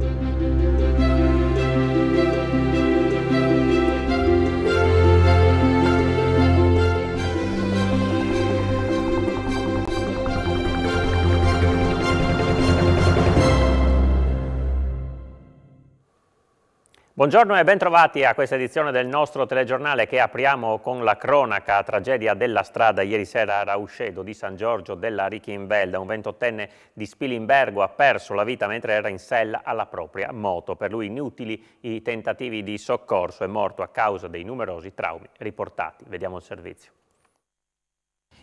Música Buongiorno e bentrovati a questa edizione del nostro telegiornale che apriamo con la cronaca tragedia della strada ieri sera a Rauscedo di San Giorgio della Richinvelda. Un ventottenne di Spilimbergo ha perso la vita mentre era in sella alla propria moto. Per lui inutili i tentativi di soccorso, è morto a causa dei numerosi traumi riportati. Vediamo il servizio.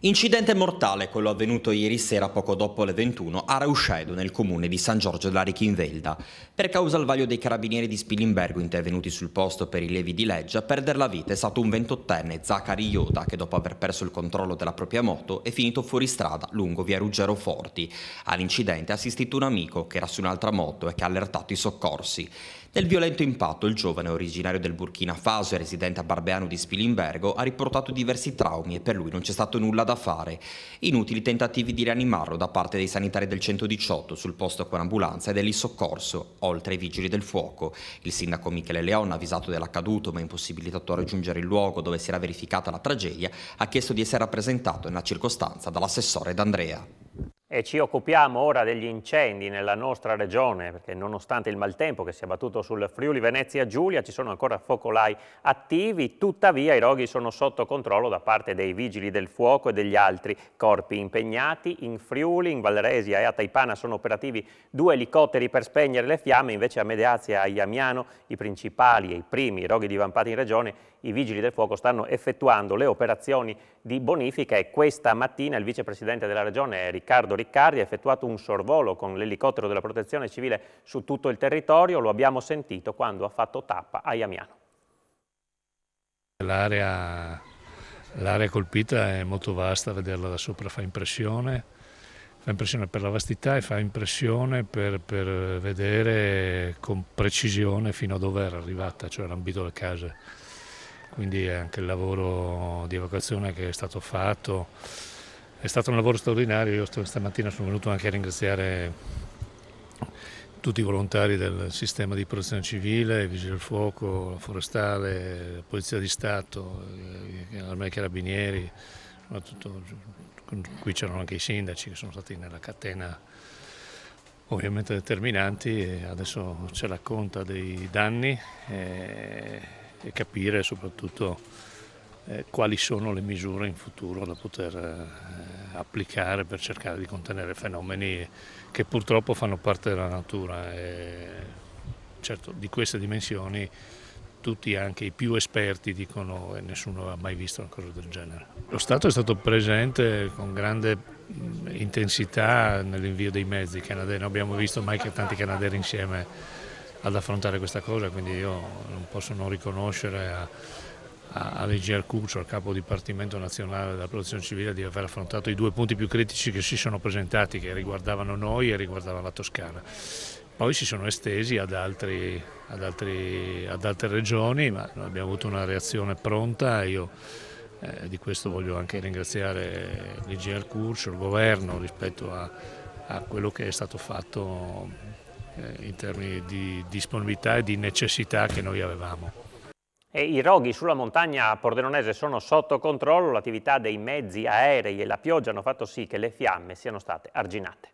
Incidente mortale quello avvenuto ieri sera poco dopo le 21 a Rauscedo nel comune di San Giorgio della Richinvelda. Per causa al vaglio dei carabinieri di Spilimbergo intervenuti sul posto per i levi di legge, a perdere la vita è stato un 28enne Zachary Yoda che dopo aver perso il controllo della propria moto è finito fuori strada lungo via Ruggero Forti. All'incidente ha assistito un amico che era su un'altra moto e che ha allertato i soccorsi. Del violento impatto il giovane originario del Burkina Faso e residente a Barbeano di Spilimbergo ha riportato diversi traumi e per lui non c'è stato nulla da fare. Inutili tentativi di rianimarlo da parte dei sanitari del 118 sul posto con ambulanza e dell'Issoccorso, oltre ai vigili del fuoco. Il sindaco Michele Leon, avvisato dell'accaduto ma impossibilitato a raggiungere il luogo dove si era verificata la tragedia, ha chiesto di essere rappresentato nella circostanza dall'assessore D'Andrea. E ci occupiamo ora degli incendi nella nostra regione, perché nonostante il maltempo che si è abbattuto sul Friuli Venezia Giulia, ci sono ancora focolai attivi, tuttavia i roghi sono sotto controllo da parte dei vigili del fuoco e degli altri corpi impegnati. In Friuli, in Valleresia e a Taipana sono operativi due elicotteri per spegnere le fiamme, invece a Medeazia e a Iamiano, i principali e i primi roghi divampati in regione, i vigili del fuoco stanno effettuando le operazioni di bonifica e questa mattina il vicepresidente della regione Riccardo Riccardo Riccardi ha effettuato un sorvolo con l'elicottero della protezione civile su tutto il territorio, lo abbiamo sentito quando ha fatto tappa a Iamiano. L'area, colpita è molto vasta, vederla da sopra fa impressione, fa impressione per la vastità e fa impressione per, per vedere con precisione fino a dove era arrivata, cioè l'ambito delle case. Quindi anche il lavoro di evacuazione che è stato fatto è stato un lavoro straordinario, io stamattina sono venuto anche a ringraziare tutti i volontari del sistema di protezione civile, i vigili del fuoco, la forestale, la polizia di Stato, l'armea eh, carabinieri, tutto, qui c'erano anche i sindaci che sono stati nella catena ovviamente determinanti e adesso c'è la conta dei danni e, eh, e capire soprattutto eh, quali sono le misure in futuro da poter eh, applicare per cercare di contenere fenomeni che purtroppo fanno parte della natura. E, certo, di queste dimensioni tutti, anche i più esperti, dicono che nessuno ha mai visto una cosa del genere. Lo Stato è stato presente con grande mm, intensità nell'invio dei mezzi canadesi, non abbiamo visto mai che tanti canadesi insieme ad affrontare questa cosa, quindi io non posso non riconoscere a all'Iger Cuccio, al capo dipartimento nazionale della protezione civile, di aver affrontato i due punti più critici che si sono presentati, che riguardavano noi e riguardavano la Toscana. Poi si sono estesi ad, altri, ad, altri, ad altre regioni, ma abbiamo avuto una reazione pronta. Io eh, di questo voglio anche ringraziare l'Iger Cuccio, il governo rispetto a, a quello che è stato fatto eh, in termini di disponibilità e di necessità che noi avevamo i roghi sulla montagna pordenonese sono sotto controllo, l'attività dei mezzi aerei e la pioggia hanno fatto sì che le fiamme siano state arginate.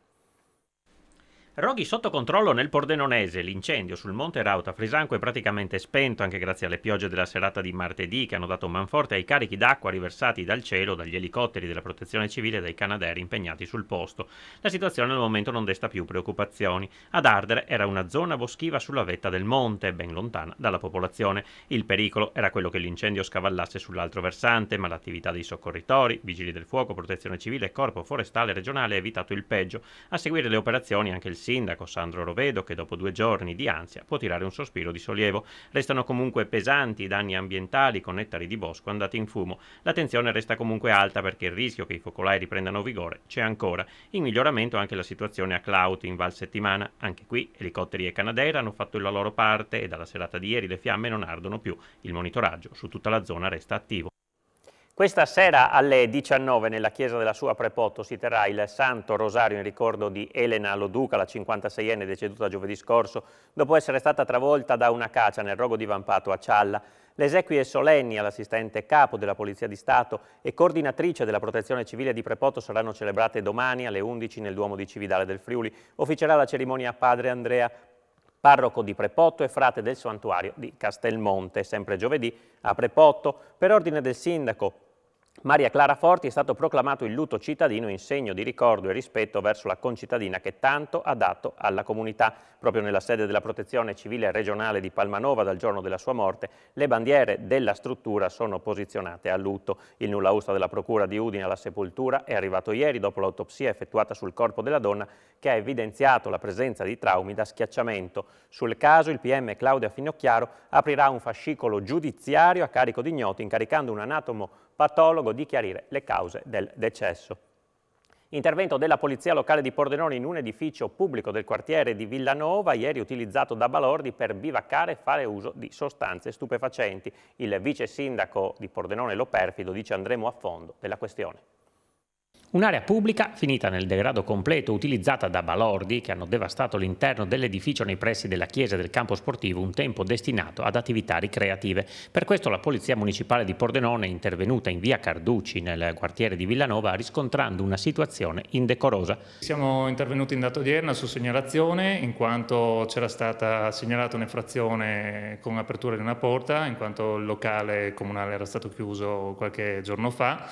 Roghi sotto controllo nel Pordenonese, l'incendio sul Monte Rauta Frisanco è praticamente spento anche grazie alle piogge della serata di martedì che hanno dato manforte ai carichi d'acqua riversati dal cielo, dagli elicotteri della protezione civile e dai canadieri impegnati sul posto. La situazione al momento non desta più preoccupazioni. Ad Ardere era una zona boschiva sulla vetta del monte, ben lontana dalla popolazione. Il pericolo era quello che l'incendio scavallasse sull'altro versante, ma l'attività dei soccorritori, vigili del fuoco, protezione civile, e corpo forestale regionale ha evitato il peggio. A seguire le operazioni anche il sindaco Sandro Rovedo che dopo due giorni di ansia può tirare un sospiro di sollievo. Restano comunque pesanti i danni ambientali con ettari di bosco andati in fumo. L'attenzione resta comunque alta perché il rischio che i focolai riprendano vigore c'è ancora. In miglioramento anche la situazione a Clout in Val Settimana. Anche qui elicotteri e Canadair hanno fatto la loro parte e dalla serata di ieri le fiamme non ardono più. Il monitoraggio su tutta la zona resta attivo. Questa sera alle 19 nella chiesa della sua Prepoto si terrà il Santo Rosario in ricordo di Elena Loduca, la 56enne deceduta giovedì scorso dopo essere stata travolta da una caccia nel rogo divampato a Cialla. Le esequie solenni all'assistente capo della Polizia di Stato e coordinatrice della Protezione Civile di Prepoto saranno celebrate domani alle 11 nel Duomo di Cividale del Friuli. Officerà la cerimonia padre Andrea parroco di Prepotto e frate del santuario di Castelmonte, sempre giovedì a Prepotto, per ordine del sindaco Maria Clara Forti è stato proclamato il lutto cittadino in segno di ricordo e rispetto verso la concittadina che tanto ha dato alla comunità. Proprio nella sede della protezione civile regionale di Palmanova dal giorno della sua morte, le bandiere della struttura sono posizionate a lutto. Il nulla usta della procura di Udine alla sepoltura è arrivato ieri dopo l'autopsia effettuata sul corpo della donna che ha evidenziato la presenza di traumi da schiacciamento. Sul caso il PM Claudia Finocchiaro aprirà un fascicolo giudiziario a carico di ignoti incaricando un anatomo patologo di chiarire le cause del decesso. Intervento della Polizia Locale di Pordenone in un edificio pubblico del quartiere di Villanova, ieri utilizzato da balordi per bivaccare e fare uso di sostanze stupefacenti. Il vice sindaco di Pordenone Lo Perfido dice andremo a fondo della questione. Un'area pubblica, finita nel degrado completo, utilizzata da balordi che hanno devastato l'interno dell'edificio nei pressi della chiesa del campo sportivo, un tempo destinato ad attività ricreative. Per questo la Polizia Municipale di Pordenone è intervenuta in via Carducci, nel quartiere di Villanova, riscontrando una situazione indecorosa. Siamo intervenuti in data odierna su segnalazione, in quanto c'era stata segnalata un'effrazione con apertura di una porta, in quanto il locale comunale era stato chiuso qualche giorno fa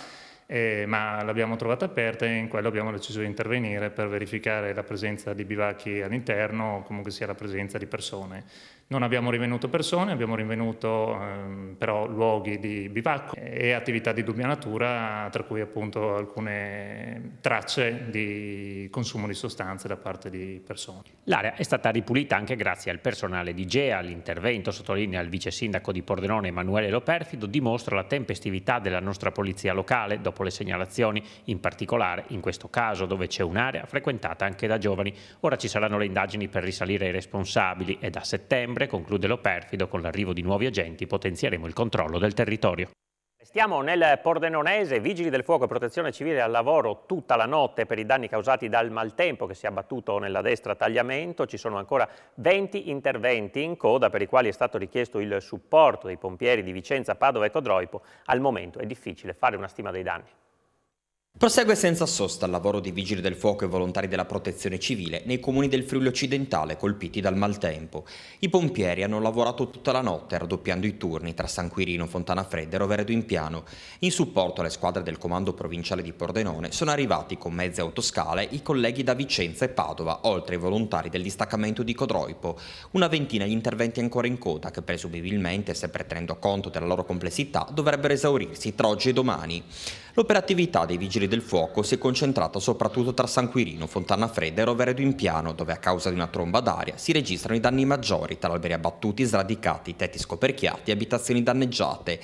eh, ma l'abbiamo trovata aperta e in quello abbiamo deciso di intervenire per verificare la presenza di bivacchi all'interno o comunque sia la presenza di persone. Non abbiamo rinvenuto persone, abbiamo rinvenuto ehm, però luoghi di bivacco e attività di dubbia natura, tra cui appunto alcune tracce di consumo di sostanze da parte di persone. L'area è stata ripulita anche grazie al personale di GEA. L'intervento, sottolinea il vice sindaco di Pordenone Emanuele Loperfido, dimostra la tempestività della nostra polizia locale dopo le segnalazioni, in particolare in questo caso dove c'è un'area frequentata anche da giovani. Ora ci saranno le indagini per risalire ai responsabili e da settembre novembre, conclude lo perfido, con l'arrivo di nuovi agenti potenzieremo il controllo del territorio. Stiamo nel Pordenonese, Vigili del Fuoco e Protezione Civile al lavoro tutta la notte per i danni causati dal maltempo che si è abbattuto nella destra tagliamento. Ci sono ancora 20 interventi in coda per i quali è stato richiesto il supporto dei pompieri di Vicenza, Padova e Codroipo. Al momento è difficile fare una stima dei danni. Prosegue senza sosta il lavoro di vigili del fuoco e volontari della protezione civile nei comuni del Friuli occidentale colpiti dal maltempo. I pompieri hanno lavorato tutta la notte raddoppiando i turni tra San Quirino, Fontana Fredda e Roveredo in Piano. In supporto alle squadre del comando provinciale di Pordenone sono arrivati con mezze autoscale i colleghi da Vicenza e Padova, oltre ai volontari del distaccamento di Codroipo. Una ventina di interventi ancora in coda che presumibilmente, sempre tenendo conto della loro complessità, dovrebbero esaurirsi tra oggi e domani. L'operatività dei Vigili del Fuoco si è concentrata soprattutto tra San Quirino, Fontana Fredda e Rovere Duimpiano, dove a causa di una tromba d'aria si registrano i danni maggiori tra alberi abbattuti, sradicati, tetti scoperchiati e abitazioni danneggiate.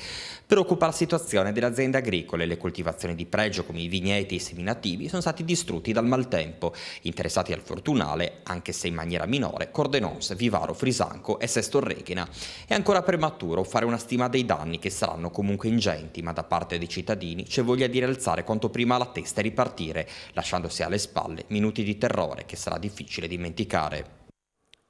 Preoccupa la situazione delle aziende agricole, le coltivazioni di pregio come i vigneti e i seminativi sono stati distrutti dal maltempo, interessati al fortunale, anche se in maniera minore, Cordenons, Vivaro, Frisanco e Sestorreghina. È ancora prematuro fare una stima dei danni che saranno comunque ingenti, ma da parte dei cittadini c'è voglia di rialzare quanto prima la testa e ripartire, lasciandosi alle spalle minuti di terrore che sarà difficile dimenticare.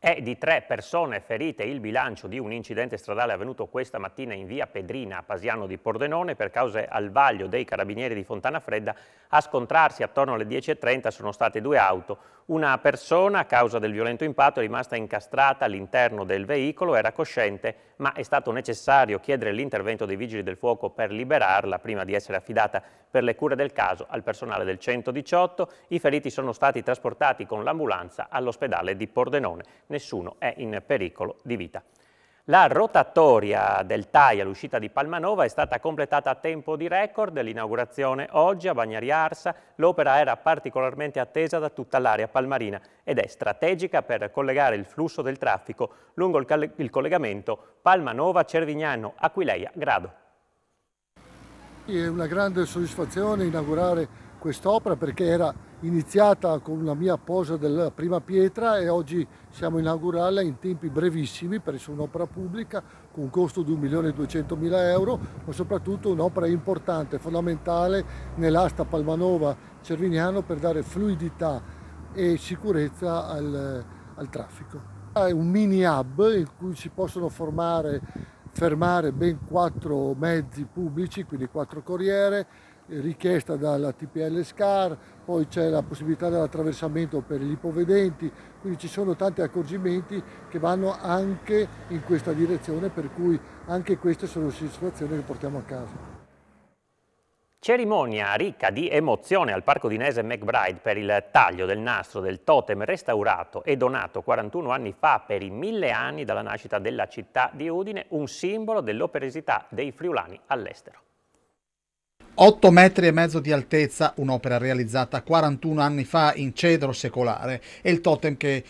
È di tre persone ferite il bilancio di un incidente stradale avvenuto questa mattina in via Pedrina a Pasiano di Pordenone per cause al vaglio dei carabinieri di Fontana Fredda. A scontrarsi attorno alle 10.30 sono state due auto. Una persona, a causa del violento impatto, è rimasta incastrata all'interno del veicolo, era cosciente, ma è stato necessario chiedere l'intervento dei vigili del fuoco per liberarla prima di essere affidata per le cure del caso al personale del 118. I feriti sono stati trasportati con l'ambulanza all'ospedale di Pordenone nessuno è in pericolo di vita. La rotatoria del TAI all'uscita di Palmanova è stata completata a tempo di record, l'inaugurazione oggi a Bagnari Arsa, l'opera era particolarmente attesa da tutta l'area palmarina ed è strategica per collegare il flusso del traffico lungo il, il collegamento Palmanova-Cervignano-Aquileia-Grado. È una grande soddisfazione inaugurare quest'opera perché era iniziata con la mia posa della prima pietra e oggi siamo inaugurarla in tempi brevissimi presso un'opera pubblica con un costo di 1.200.000 euro, ma soprattutto un'opera importante, fondamentale nell'asta Palmanova-Cervignano per dare fluidità e sicurezza al, al traffico. È un mini hub in cui si possono formare fermare ben quattro mezzi pubblici, quindi quattro corriere, richiesta dalla TPL SCAR, poi c'è la possibilità dell'attraversamento per gli ipovedenti, quindi ci sono tanti accorgimenti che vanno anche in questa direzione, per cui anche queste sono situazioni che portiamo a casa. Cerimonia ricca di emozione al Parco Dinese McBride per il taglio del nastro del totem restaurato e donato 41 anni fa per i mille anni dalla nascita della città di Udine, un simbolo dell'operosità dei friulani all'estero. 8 metri e mezzo di altezza, un'opera realizzata 41 anni fa in cedro secolare, è il totem che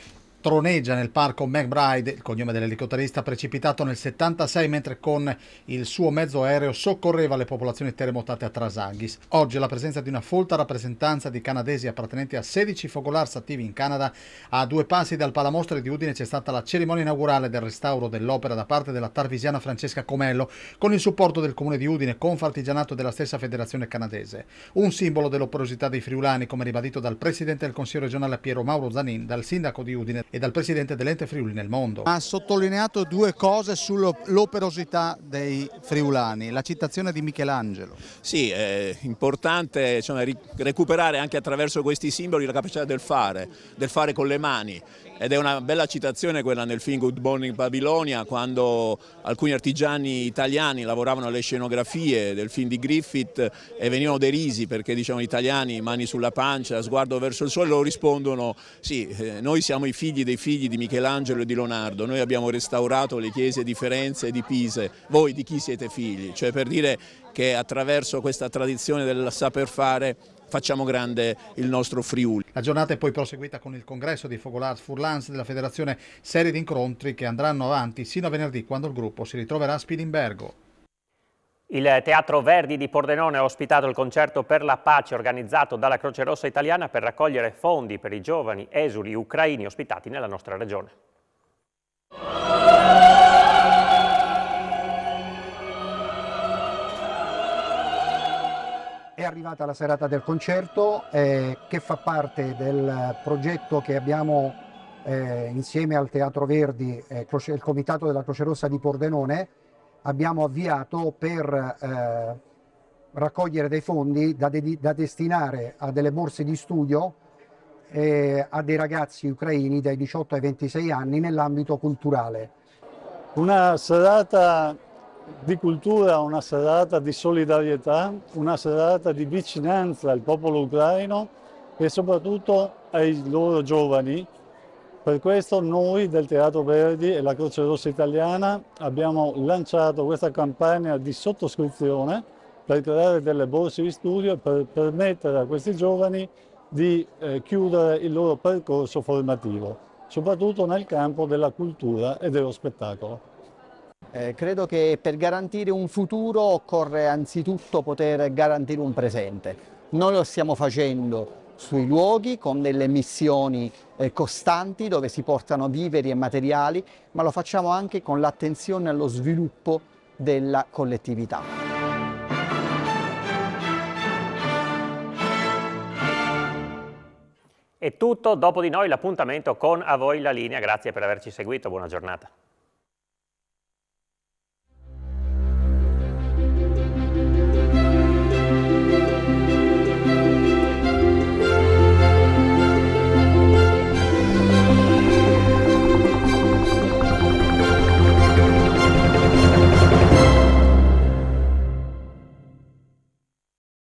troneggia nel parco McBride, il cognome dell'elicotterista precipitato nel 76 mentre con il suo mezzo aereo soccorreva le popolazioni terremotate a Trasanghis. Oggi la presenza di una folta rappresentanza di canadesi appartenenti a 16 focolars attivi in Canada a due passi dal Palamostre di Udine c'è stata la cerimonia inaugurale del restauro dell'opera da parte della tarvisiana Francesca Comello con il supporto del comune di Udine, Confartigianato della stessa federazione canadese. Un simbolo dell'operosità dei friulani come ribadito dal presidente del Consiglio regionale Piero Mauro Zanin, dal sindaco di Udine e dal presidente dell'ente Friuli nel mondo. Ha sottolineato due cose sull'operosità dei friulani, la citazione di Michelangelo. Sì, è importante cioè, recuperare anche attraverso questi simboli la capacità del fare, del fare con le mani. Ed è una bella citazione quella nel film Good Morning Babilonia, quando alcuni artigiani italiani lavoravano alle scenografie del film di Griffith e venivano derisi perché diciamo gli italiani mani sulla pancia, sguardo verso il sole, loro rispondono sì, eh, noi siamo i figli dei figli di Michelangelo e di Leonardo, noi abbiamo restaurato le chiese di Firenze e di Pise, voi di chi siete figli? Cioè per dire che attraverso questa tradizione del saper fare facciamo grande il nostro Friuli. La giornata è poi proseguita con il congresso di Fogolards Furlans della federazione, serie di incontri che andranno avanti sino a venerdì quando il gruppo si ritroverà a Spilimbergo. Il Teatro Verdi di Pordenone ha ospitato il concerto per la pace organizzato dalla Croce Rossa Italiana per raccogliere fondi per i giovani esuli ucraini ospitati nella nostra regione. arrivata la serata del concerto eh, che fa parte del progetto che abbiamo eh, insieme al Teatro Verdi eh, il Comitato della Croce Rossa di Pordenone abbiamo avviato per eh, raccogliere dei fondi da, de da, destinare a delle borse di studio eh, a dei ragazzi ucraini dai 18 ai 26 anni nell'ambito culturale. Una serata di cultura, una serata di solidarietà, una serata di vicinanza al popolo ucraino e soprattutto ai loro giovani. Per questo noi del Teatro Verdi e la Croce Rossa Italiana abbiamo lanciato questa campagna di sottoscrizione per creare delle borse di studio e per permettere a questi giovani di eh, chiudere il loro percorso formativo, soprattutto nel campo della cultura e dello spettacolo. Eh, credo che per garantire un futuro occorre anzitutto poter garantire un presente. Noi lo stiamo facendo sui luoghi con delle missioni eh, costanti dove si portano viveri e materiali, ma lo facciamo anche con l'attenzione allo sviluppo della collettività. È tutto, dopo di noi l'appuntamento con A voi la linea. Grazie per averci seguito, buona giornata.